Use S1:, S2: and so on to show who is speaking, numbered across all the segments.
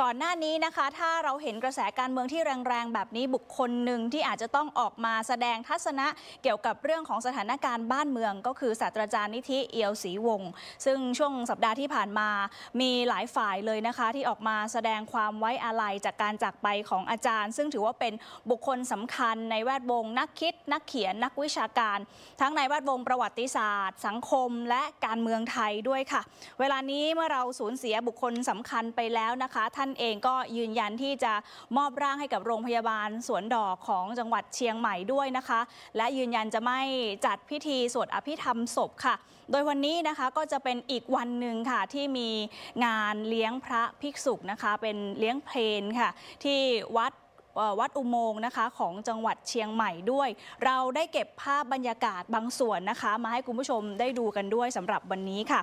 S1: ก่อนหน้านี้นะคะ ถ้าเราเห็นกระแสการเมืองที่แรง ๆ แบบนี้บุคคลหนึ่งที่อาจจะต้องออกมาแสดงทัศนะเกี่ยวกับเรื่องของสถานการณ์บ้านเมือง ก็คือ ศาสตราจารย์นิธิเอียวศรีวงศ์ซึ่งช่วงสัปดาห์ที่ผ่านมา มีหลายฝ่ายเลยนะคะ ที่ออกมาแสดงความไว้อาลัยจากการจากไปของอาจารย์ ซึ่งถือว่าเป็นบุคคลสำคัญ ในแวดวง นักคิด นักเขียน นักวิชาการ ทั้งในแวดวงประวัติศาสตร์ สังคมและการเมืองไทยด้วยค่ะ เวลานี้เมื่อเราสูญเสียบุคคลสำคัญไปแล้วนะคะท่านานเองก็ยืนยันที่จะมอบร่างให้กับโรงพยาบาลสวนดอกของจังหวัดเชียงใหม่ด้วยนะคะ และยืนยันจะไม่จัดพิธีสวดอภิธรรมศพค่ะ โดยวันนี้นะคะก็จะเป็นอีกวันหนึ่งค่ะที่มีงานเลี้ยงพระภิกษุนะคะ เป็นเลี้ยงเพลนค่ะที่วัดวัดอุโมงค์นะคะของจังหวัดเชียงใหม่ด้วย เราได้เก็บภาพบรรยากาศบางส่วนนะคะมาให้คุณผู้ชมได้ดูกันด้วยสำหรับวันนี้ค่ะ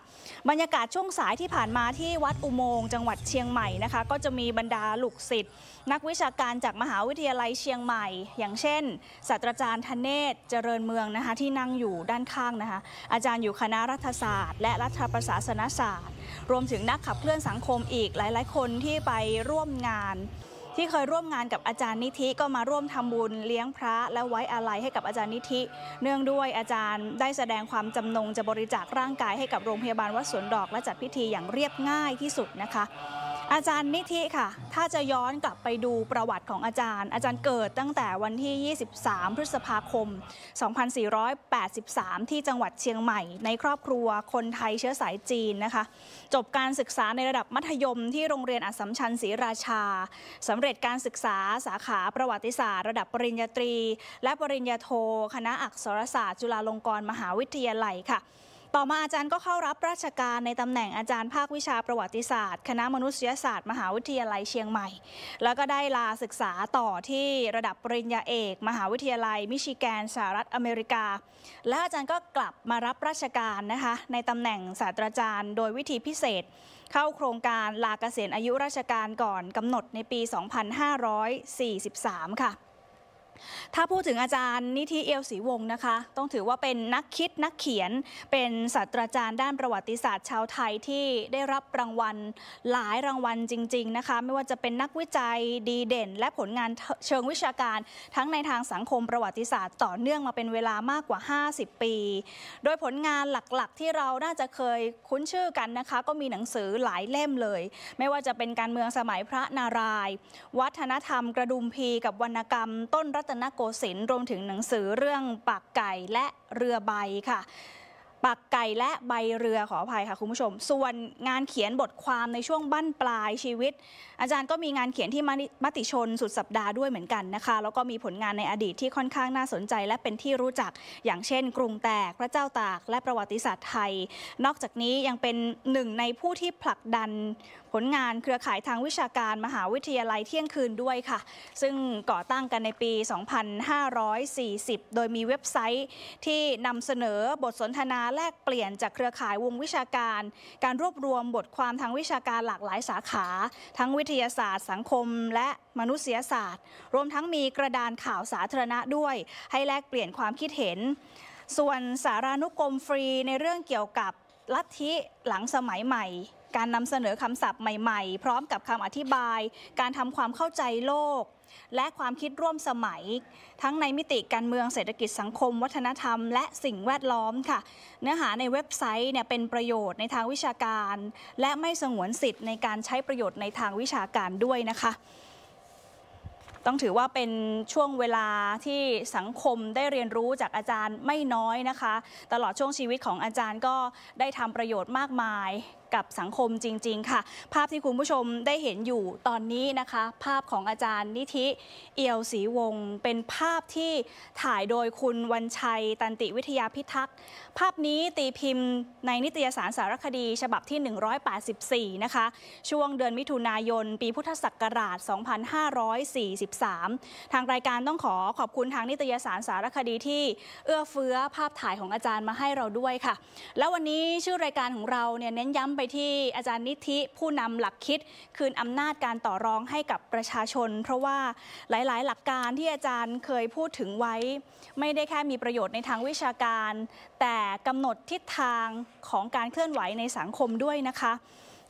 S1: บรรยากาศช่วงสายที่ผ่านมาที่วัดอุโมงค์จังหวัดเชียงใหม่นะคะก็จะมีบรรดาลูกศิษย์นักวิชาการจากมหาวิทยาลัยเชียงใหม่ อย่างเช่นศาสตราจารย์ธเนศเจริญเมืองนะคะที่นั่งอยู่ด้านข้างนะคะ อาจารย์อยู่คณะรัฐศาสตร์และรัฐประศาสนศาสตร์ รวมถึงนักขับเคลื่อนสังคมอีกหลายๆ คนที่ไปร่วมงานที่เคยร่วมงานกับอาจารย์นิธิก็มาร่วมทำบุญเลี้ยงพระและไว้อาลัยให้กับอาจารย์นิธิเนื่องด้วยอาจารย์ได้แสดงความจำนงจะบริจาคร่างกายให้กับโรงพยาบาลวัดสวนดอก และจัดพิธีอย่างเรียบง่ายที่สุดนะคะอาจารย์นิธิค่ะ ถ้าจะย้อนกลับไปดูประวัติของอาจารย์ อาจารย์เกิดตั้งแต่วันที่ 23 พฤษภาคม 2483 ที่จังหวัดเชียงใหม่ ในครอบครัวคนไทยเชื้อสายจีนนะคะ จบการศึกษาในระดับมัธยมที่โรงเรียนอัสสัมชัญศรีราชา สำเร็จการศึกษา สาขาประวัติศาสตร์ ระดับปริญญาตรี และปริญญาโท คณะอักษรศาสตร์ จุฬาลงกรณ์มหาวิทยาลัยค่ะต่อมาอาจารย์ก็เข้ารับราชการในตำแหน่ง อาจารย์ภาควิชาประวัติศาสตร์ คณะมนุษยศาสตร์มหาวิทยาลัยเชียงใหม่ แล้วก็ได้ลาศึกษาต่อที่ระดับปริญญาเอก มหาวิทยาลัยมิชิแกนสหรัฐอเมริกา และอาจารย์ก็กลับมารับราชการนะคะในตำแหน่งศาสตราจารย์โดยวิธีพิเศษ เข้าโครงการลาเกษียณอายุราชการก่อนกำหนดในปี 2543 ค่ะถ้าพูดถึงอาจารย์ นิธิเอลศรีวงศ์นะคะ ต้องถือว่าเป็นนักคิดนักเขียนเป็นศาสตราจารย์ด้านประวัติศาสตร์ชาวไทยที่ได้รับรางวัลหลายรางวัลจริงๆนะคะไม่ว่าจะเป็นนักวิจัยดีเด่น และผลงานเชิงวิชาการ ทั้งในทางสังคมประวัติศาสตร์ ต่อเนื่องมาเป็นเวลามากกว่า 50 ปี โดยผลงานหลักๆ ที่เราน่าจะเคยคุ้นชื่อกันนะคะก็มีหนังสือหลายเล่มเลย ไม่ว่าจะเป็นการเมืองสมัยพระนารายณ์วัฒนธรรม กระดุมพีกับวรรณกรรมต้นรัตตนโกสินทร์รวมถึงหนังสือเรื่องปากไก่และเรือใบค่ะปักไก่และใบเรือขออภัยค่ะคุณผู้ชม ส่วนงานเขียนบทความในช่วงบั้นปลายชีวิต อาจารย์ก็มีงานเขียนที่มติชนสุดสัปดาห์ด้วยเหมือนกันนะคะ แล้วก็มีผลงานในอดีตที่ค่อนข้างน่าสนใจ และเป็นที่รู้จักอย่างเช่นกรุงแตก พระเจ้าตาก และประวัติศาสตร์ไทย นอกจากนี้ยังเป็นหนึ่งในผู้ที่ผลักดัน ผลงานเครือข่ายทางวิชาการมหาวิทยาลัยเที่ยงคืนด้วยค่ะ ซึ่งก่อตั้งกันในปี 2540 โดยมีเว็บไซต์ที่นำเสนอบทสนทนาแลกเปลี่ยนจากเครือข่ายวงวิชาการ การรวบรวมบทความทางวิชาการหลากหลายสาขา ทั้งวิทยาศาสตร์ สังคม และมนุษยศาสตร์ รวมทั้งมีกระดานข่าวสาธารณะด้วย ให้แลกเปลี่ยนความคิดเห็น ส่วนสารานุกรมฟรีในเรื่องเกี่ยวกับลัทธิหลังสมัยใหม่ การนำเสนอคำศัพท์ใหม่ๆ พร้อมกับคำอธิบาย การทำความเข้าใจโลกและความคิดร่วมสมัยทั้งในมิติการเมืองเศรษฐกิจสังคม วัฒนธรรม และสิ่งแวดล้อมค่ะ เนื้อหาในเว็บไซต์เนี่ยเป็นประโยชน์ในทางวิชาการ และไม่สงวนสิทธิ์ในการใช้ประโยชน์ในทางวิชาการด้วยนะคะ ต้องถือว่าเป็นช่วงเวลาที่สังคมได้เรียนรู้จากอาจารย์ไม่น้อยนะคะ ตลอดช่วงชีวิตของอาจารย์ก็ได้ทำประโยชน์มากมายกับสังคมจริง ๆ ค่ะ ภาพที่คุณผู้ชมได้เห็นอยู่ตอนนี้นะคะ ภาพของอาจารย์นิธิเอียวศรีวงศ์เป็นภาพที่ถ่ายโดยคุณวันชัยตันติวิทยาพิทักษ์ ภาพนี้ตีพิมพ์ในนิตยสารสารคดี ฉบับที่ 184 นะคะ ช่วงเดือนมิถุนายน ปีพุทธศักราช 2543 ทางรายการต้องขอขอบคุณทางนิตยสารสารคดีที่ เอื้อเฟื้อภาพถ่ายของอาจารย์มาให้เราด้วยค่ะ แล้ววันนี้ชื่อรายการของเราเนี่ยเน้นย้ำไปไปที่อาจารย์นิธิผู้นำหลักคิดคืนอำนาจการต่อรองให้กับประชาชน เพราะว่าหลาย ๆ หลักการที่อาจารย์เคยพูดถึงไว้ ไม่ได้แค่มีประโยชน์ในทางวิชาการ แต่กำหนดทิศทางของการเคลื่อนไหวในสังคมด้วยนะคะ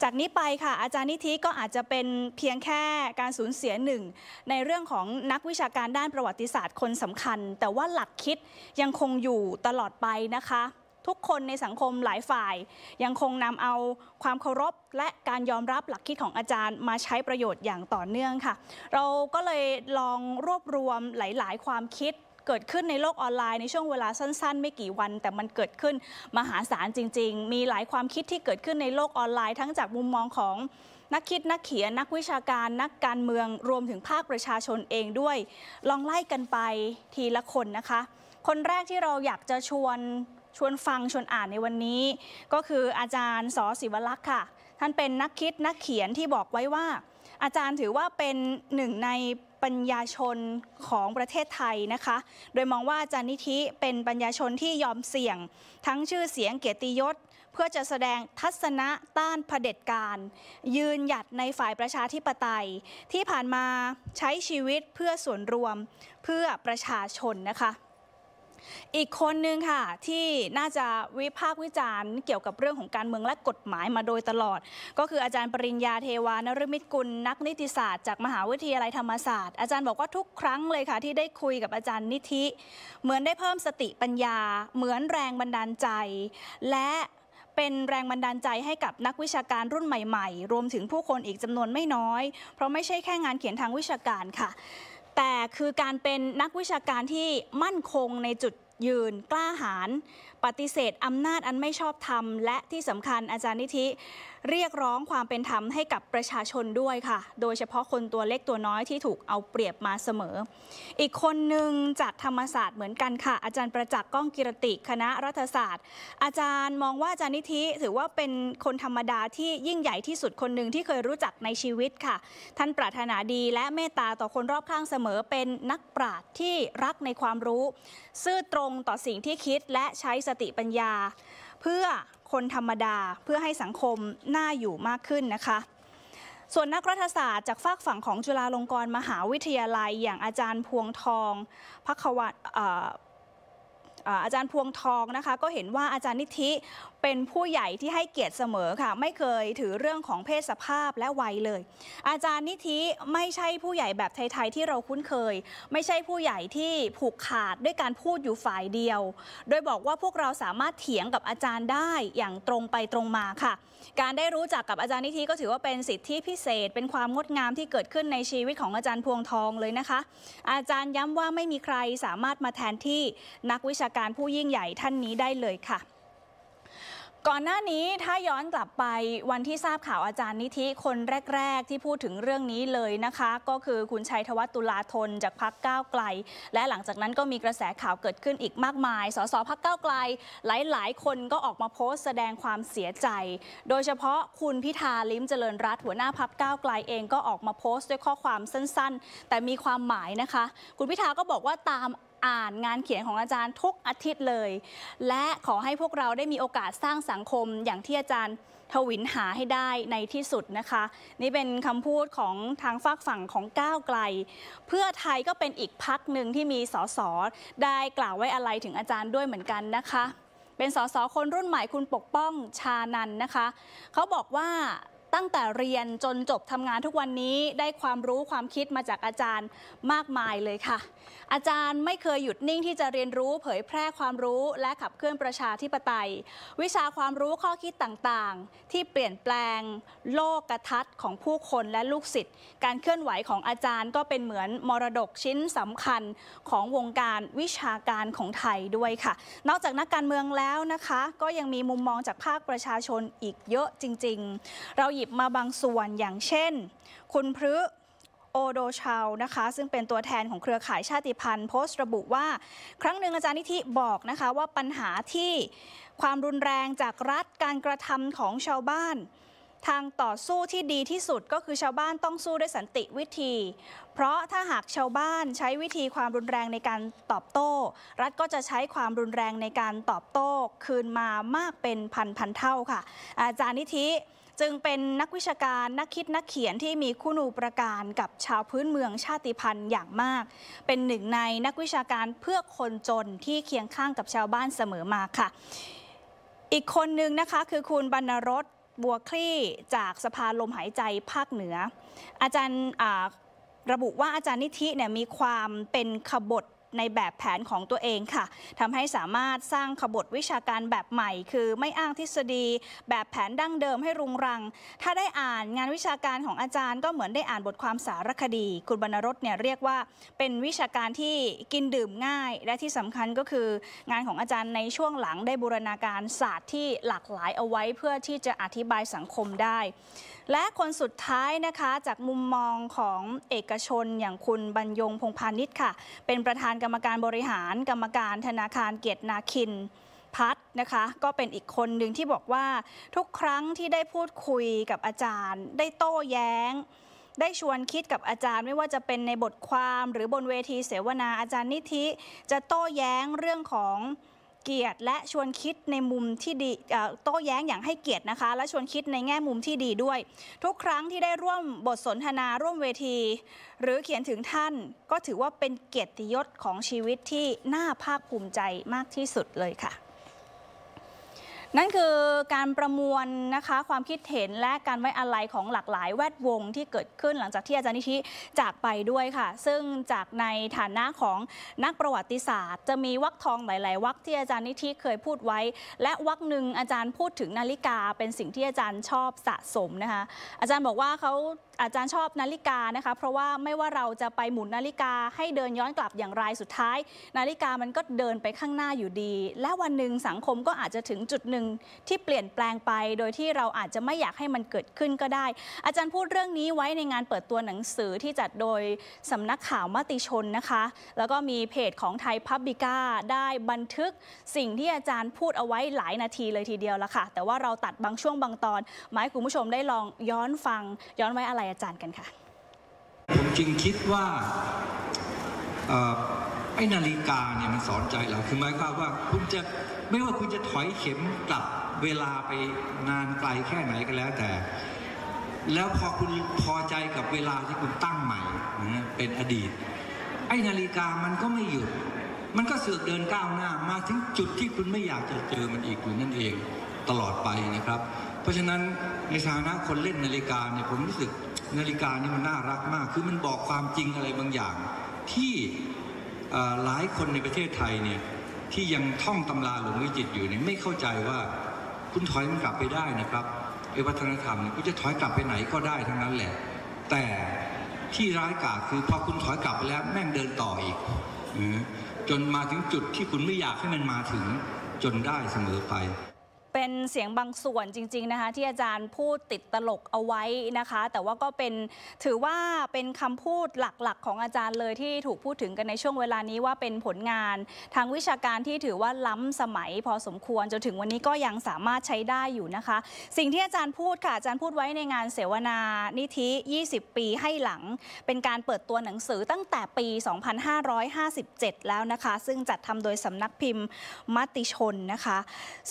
S1: จากนี้ไปค่ะ อาจารย์นิธิก็อาจจะเป็นเพียงแค่การสูญเสียหนึ่ง ในเรื่องของนักวิชาการด้านประวัติศาสตร์คนสำคัญ แต่ว่าหลักคิดยังคงอยู่ตลอดไปนะคะทุกคนในสังคมหลายฝ่าย ยังคงนำเอาความเคารพและการยอมรับหลักคิดของอาจารย์มาใช้ประโยชน์อย่างต่อเนื่องค่ะ เราก็เลยลองรวบรวมหลาย ๆ ความคิดเกิดขึ้นในโลกออนไลน์ในช่วงเวลาสั้น ๆ ไม่กี่วัน แต่มันเกิดขึ้นมหาศาลจริง ๆ มีหลายความคิดที่เกิดขึ้นในโลกออนไลน์ ทั้งจากมุมมองของนักคิดนักเขียนนักวิชาการ นักการเมือง รวมถึงภาคประชาชนเองด้วย ลองไล่กันไปทีละคนนะคะ คนแรกที่เราอยากจะชวนชวนฟังชวนอ่านในวันนี้ ก็คืออาจารย์สอศิวลักษ์ค่ะ ท่านเป็นนักคิดนักเขียนที่บอกไว้ว่า อาจารย์ถือว่าเป็นหนึ่งในปัญญาชนของประเทศไทยนะคะ โดยมองว่าอาจารย์นิธิเป็นปัญญาชนที่ยอมเสี่ยง ทั้งชื่อเสียงเกียรติยศ เพื่อจะแสดงทัศนะต้านเผด็จการ ยืนหยัดในฝ่ายประชาธิปไตย ที่ผ่านมาใช้ชีวิตเพื่อส่วนรวม เพื่อประชาชนนะคะอีกคนนึงค่ะที่น่าจะวิพากษ์วิจารณ์ เกี่ยวกับเรื่องของการเมืองและกฎหมายมาโดยตลอด ก็คืออาจารย์ปริญญาเทวานรมิตกุลนักนิติศาสตร์จากมหาวิทยาลัยธรรมศาสตร์อาจารย์บอกว่าทุกครั้งเลยค่ะ ที่ได้คุยกับอาจารย์นิธิเหมือนได้เพิ่มสติปัญญา เหมือนแรงบันดาลใจ และเป็นแรงบันดาลใจให้กับนักวิชาการรุ่นใหม่ๆ รวมถึงผู้คนอีกจำนวนไม่น้อย เพราะไม่ใช่แค่งานเขียนทางวิชาการค่ะแต่คือการเป็นนักวิชาการที่มั่นคงในจุดยืนกล้าหาญปฏิเสธอำนาจอันไม่ชอบธรรม และที่สำคัญอาจารย์นิธิเรียกร้องความเป็นธรรมให้กับประชาชนด้วยค่ะ โดยเฉพาะคนตัวเล็กตัวน้อยที่ถูกเอาเปรียบมาเสมอ อีกคนหนึ่งจากธรรมศาสตร์เหมือนกันค่ะ อาจารย์ประจักษ์ก้องกิรติคณะรัฐศาสตร์ อาจารย์มองว่าอาจารย์นิธิถือว่าเป็นคนธรรมดาที่ยิ่งใหญ่ที่สุดคนหนึ่งที่เคยรู้จักในชีวิตค่ะ ท่านปรารถนาดี และเมตตาต่อคนรอบข้างเสมอ เป็นนักปราชญ์ที่รักในความรู้ ซื่อตรงต่อสิ่งที่คิดและใช้สติปัญญา เพื่อคนธรรมดาเพื่อให้สังคมน่าอยู่มากขึ้นนะคะ ส่วนนักรัฐศาสตร์ จากฝากฝั่งของจุฬาลงกรณ์มหาวิทยาลัย อย่างอาจารย์พวงทองพักวัตอาจารย์พวงทองนะคะ ก็เห็นว่าอาจารย์นิธิเป็นผู้ใหญ่ที่ให้เกียรติเสมอค่ะ ไม่เคยถือเรื่องของเพศสภาพและวัยเลย อาจารย์นิธิไม่ใช่ผู้ใหญ่แบบไทยๆที่เราคุ้นเคย ไม่ใช่ผู้ใหญ่ที่ผูกขาดด้วยการพูดอยู่ฝ่ายเดียว โดยบอกว่าพวกเราสามารถเถียงกับอาจารย์ได้อย่างตรงไปตรงมาค่ะ การได้รู้จักกับอาจารย์นิธิก็ถือว่าเป็นสิทธิพิเศษ เป็นความงดงามที่เกิดขึ้นในชีวิตของอาจารย์พวงทองเลยนะคะ อาจารย์ย้ำว่าไม่มีใครสามารถมาแทนที่นักวิชาการผู้ยิ่งใหญ่ท่านนี้ได้เลยค่ะก่อนหน้านี้ถ้าย้อนกลับไปวันที่ทราบข่าวอาจารย์นิธิคนแรกๆ ที่พูดถึงเรื่องนี้เลยนะคะ ก็คือคุณชัยธวัฒตุลาธนจากพักก้าวไกล และหลังจากนั้นก็มีกระแสข่าวเกิดขึ้นอีกมากมายสสพักก้าวไกล หลายๆ คนก็ออกมาโพสต์แสดงความเสียใจ โดยเฉพาะคุณพิธาลิ้มเจริญรัตหัวหน้าพักก้าวไกลเองก็ออกมาโพสต์ด้วยข้อความสั้นๆแต่มีความหมายนะคะ คุณพิธาก็บอกว่าตามอ่านงานเขียนของอาจารย์ทุกอาทิตย์เลย และขอให้พวกเราได้มีโอกาสสร้างสังคมอย่างที่อาจารย์ทวินหาให้ได้ในที่สุดนะคะ นี่เป็นคำพูดของทางฝากฝั่งของก้าวไกล เพื่อไทยก็เป็นอีกพักหนึ่งที่มีสสได้กล่าวไว้อะไรถึงอาจารย์ด้วยเหมือนกันนะคะ เป็นสสคนรุ่นใหม่คุณปกป้องชานันนะคะเขาบอกว่าตั้งแต่เรียนจนจบทำงานทุกวันนี้ได้ความรู้ความคิดมาจากอาจารย์มากมายเลยค่ะ อาจารย์ไม่เคยหยุดนิ่งที่จะเรียนรู้เผยแพร่ความรู้และขับเคลื่อนประชาธิปไตย วิชาความรู้ข้อคิดต่างๆ ที่เปลี่ยนแปลง โลกกระทัดของผู้คนและลูกศิษย์การเคลื่อนไหวของอาจารย์ก็เป็นเหมือนมรดกชิ้นสำคัญของวงการวิชาการของไทยด้วยค่ะ นอกจากนักการเมืองแล้วนะคะก็ยังมีมุมมองจากภาคประชาชนอีกเยอะจริง ๆ เราหยิยิบมาบางส่วนอย่างเช่น คุณพฤโอโดชาวนะคะ ซึ่งเป็นตัวแทนของเครือข่ายชาติพันธุ์โพสต์ระบุว่าครั้งหนึ่งอาจารย์นิธิบอกนะคะ ว่าปัญหาที่ความรุนแรงจากรัฐการกระทำของชาวบ้านทางต่อสู้ที่ดีที่สุดก็คือชาวบ้านต้องสู้ด้วยสันติวิธี เพราะถ้าหากชาวบ้านใช้วิธีความรุนแรงในการตอบโต้ รัฐก็จะใช้ความรุนแรงในการตอบโต้คืนมามากเป็นพันพันเท่าค่ะอาจารย์นิธิจึงเป็นนักวิชาการนักคิดนักเขียนที่มีคุณูปการกับชาวพื้นเมืองชาติพันธุ์อย่างมาก เป็นหนึ่งในนักวิชาการเพื่อคนจนที่เคียงข้างกับชาวบ้านเสมอมาค่ะ อีกคนนึงนะคะคือคุณบรรณรสบัวคลี่จากสภาลมหายใจภาคเหนือ อาจารย์ระบุว่าอาจารย์นิธิเนี่ย มีความเป็นขบฏในแบบแผนของตัวเองค่ะทำให้สามารถสร้างขบววิชาการแบบใหม่ คือไม่อ้างทฤษฎี แบบแผนดั้งเดิมให้รุงรัง ถ้าได้อ่านงานวิชาการของอาจารย์ก็เหมือนได้อ่านบทความสารคดี คุณบรรรศเนี่ยเรียกว่า เป็นวิชาการที่กินดื่มง่าย และที่สำคัญก็คือ งานของอาจารย์ในช่วงหลังได้บูรณาการศาสตร์ที่หลากหลายเอาไว้เพื่อที่จะอธิบายสังคมได้และคนสุดท้ายนะคะจากมุมมองของเอกชนอย่างคุณบรรยงพงพาณิชย์ค่ะเป็นประธานกรรมการบริหารกรรมการธนาคารเกียรตินาคิน พัฒนะคะ ก็เป็นอีกคนหนึ่งที่บอกว่าทุกครั้งที่ได้พูดคุยกับอาจารย์ ได้โต้แย้ง ได้ชวนคิดกับอาจารย์ ไม่ว่าจะเป็นในบทความหรือบนเวทีเสวนาอาจารย์นิธิจะโต้แย้งเรื่องของเกียรติและชวนคิดในมุมที่ดีโต้แย้งอย่างให้เกียรตินะคะ และชวนคิดในแง่มุมที่ดีด้วย ทุกครั้งที่ได้ร่วมบทสนทนาร่วมเวที หรือเขียนถึงท่านก็ถือว่าเป็นเกียรติยศของชีวิตที่น่าภาคภูมิใจมากที่สุดเลยค่ะนั่นคือการประมวลนะคะความคิดเห็นและการไว้อาลัยของหลากหลายแวดวงที่เกิดขึ้นหลังจากที่อาจารย์นิธิจากไปด้วยค่ะ ซึ่งจากในฐานะของนักประวัติศาสตร์จะมีวักคทองหลาย ๆวักคที่อาจารย์นิธิเคยพูดไว้ และวักคหนึ่งอาจารย์พูดถึงนาฬิกาเป็นสิ่งที่อาจารย์ชอบสะสมนะคะอาจารย์บอกว่าเขาอาจารย์ชอบนาฬิกานะคะ เพราะว่าไม่ว่าเราจะไปหมุนนาฬิกาให้เดินย้อนกลับอย่างไรสุดท้าย นาฬิกามันก็เดินไปข้างหน้าอยู่ดี และวันหนึ่งสังคมก็อาจจะถึงจุดหนึ่งที่เปลี่ยนแปลงไป โดยที่เราอาจจะไม่อยากให้มันเกิดขึ้นก็ได้ อาจารย์พูดเรื่องนี้ไว้ในงานเปิดตัวหนังสือที่จัดโดยสำนักข่าวมติชนนะคะ แล้วก็มีเพจของไทยพับบิก้าได้บันทึกสิ่งที่อาจารย์พูดเอาไว้หลายนาทีเลยทีเดียวละค่ะ แต่ว่าเราตัดบางช่วงบางตอนมาให้คุณผู้ชมได้ลองย้อนฟังย้อนไว้อะไราจารย์กันค่ะผมจริงคิดว่าไอ้นาฬิกาเนี่ยมันสอนใจเรา คือหมายความว่าคุณจะไม่ว่าคุณจะถอยเข็มกลับเวลาไปนานไกลแค่ไหนก็แล้วแต่ แล้วพอคุณพอใจกับเวลาที่คุณตั้งใหม่นะเป็นอดีต ไอ้นาฬิกามันก็ไม่หยุดมันก็เสือกเดินก้าวหน้ามาถึงจุดที่คุณไม่อยากจะเจอมันอีกอยู่นั่นเองตลอดไปนะครับ เพราะฉะนั้นในฐานะคนเล่นนาฬิกาเนี่ยผมรู้สึกนาฬิกานี่มันน่ารักมาก คือมันบอกความจริงอะไรบางอย่าง ที่หลายคนในประเทศไทยเนี่ย ที่ยังท่องตำราหลวงวิจิตอยู่เนี่ยไม่เข้าใจว่า คุณถอยมันกลับไปได้นะครับไอ้วัฒนธรรมเนี่ยคุณจะถอยกลับไปไหนก็ได้ทั้งนั้นแหละ แต่ที่ร้ายกาจคือพอคุณถอยกลับไปแล้วแม่งเดินต่ออีกจนมาถึงจุดที่คุณไม่อยากให้มันมาถึงจนได้เสมอไปเป็นเสียงบางส่วนจริงๆนะคะที่อาจารย์พูดติดตลกเอาไว้นะคะ แต่ว่าก็เป็นถือว่าเป็นคำพูดหลักๆของอาจารย์เลยที่ถูกพูดถึงกันในช่วงเวลานี้ว่าเป็นผลงานทางวิชาการที่ถือว่าล้ำสมัยพอสมควรจนถึงวันนี้ก็ยังสามารถใช้ได้อยู่นะคะ สิ่งที่อาจารย์พูดค่ะ อาจารย์พูดไว้ในงานเสวนานิธิ20 ปีให้หลัง เป็นการเปิดตัวหนังสือตั้งแต่ปี 2557 แล้วนะคะซึ่งจัดทำโดยสำนักพิมพ์มติชนนะคะ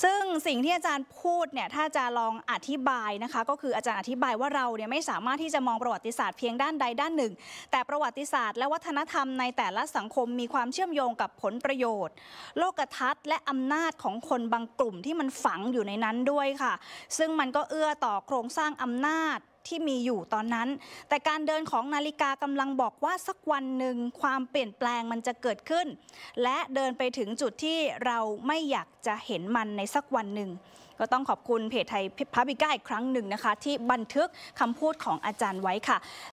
S1: ซึ่งสิ่งที่ที่อาจารย์พูดเนี่ยถ้าจะลองอธิบายนะคะ ก็คืออาจารย์อธิบายว่าเราเนี่ยไม่สามารถที่จะมองประวัติศาสตร์เพียงด้านใดด้านหนึ่ง แต่ประวัติศาสตร์และวัฒนธรรมในแต่ละสังคมมีความเชื่อมโยงกับผลประโยชน์ โลกทัศน์ และอำนาจของคนบางกลุ่มที่มันฝังอยู่ในนั้นด้วยค่ะ ซึ่งมันก็เอื้อต่อโครงสร้างอำนาจที่มีอยู่ตอนนั้น แต่การเดินของนาฬิกากำลังบอกว่าสักวันหนึ่งความเปลี่ยนแปลงมันจะเกิดขึ้น และเดินไปถึงจุดที่เราไม่อยากจะเห็นมันในสักวันหนึ่ง ก็ต้องขอบคุณเพจไทยพับบิก้าอีกครั้งหนึ่งนะคะ ที่บันทึกคำพูดของอาจารย์ไว้ค่ะ